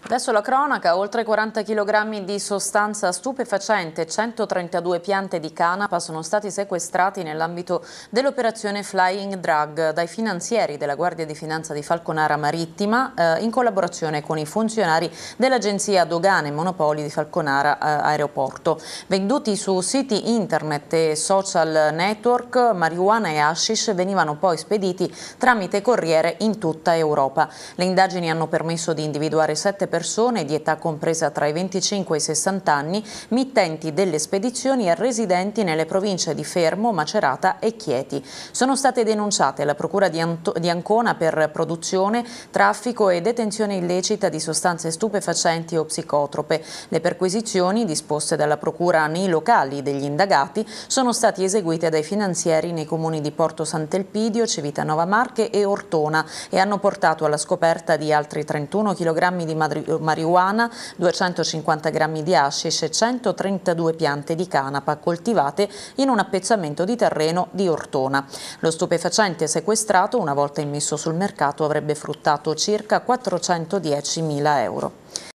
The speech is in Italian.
Adesso la cronaca, oltre 40 kg di sostanza stupefacente e 132 piante di canapa sono stati sequestrati nell'ambito dell'operazione Flying Drug dai finanzieri della Guardia di Finanza di Falconara Marittima eh, in collaborazione con i funzionari dell'Agenzia Dogane e Monopoli di Falconara eh, Aeroporto. Venduti su siti internet e social network, marijuana e hashish venivano poi spediti tramite corriere in tutta Europa. Le indagini hanno permesso di individuare sette persone di età compresa tra i 25 e i 60 anni, mittenti delle spedizioni e residenti nelle province di Fermo, Macerata e Chieti. Sono state denunciate alla Procura di, Anto di Ancona per produzione, traffico e detenzione illecita di sostanze stupefacenti o psicotrope. Le perquisizioni disposte dalla Procura nei locali degli indagati sono state eseguite dai finanzieri nei comuni di Porto Sant'Elpidio, Civitanova Marche e Ortona e hanno portato alla scoperta di altri 31 kg di madre marijuana, 250 grammi di hashish e 132 piante di canapa coltivate in un appezzamento di terreno di Ortona. Lo stupefacente sequestrato, una volta immesso sul mercato, avrebbe fruttato circa 410.000 euro.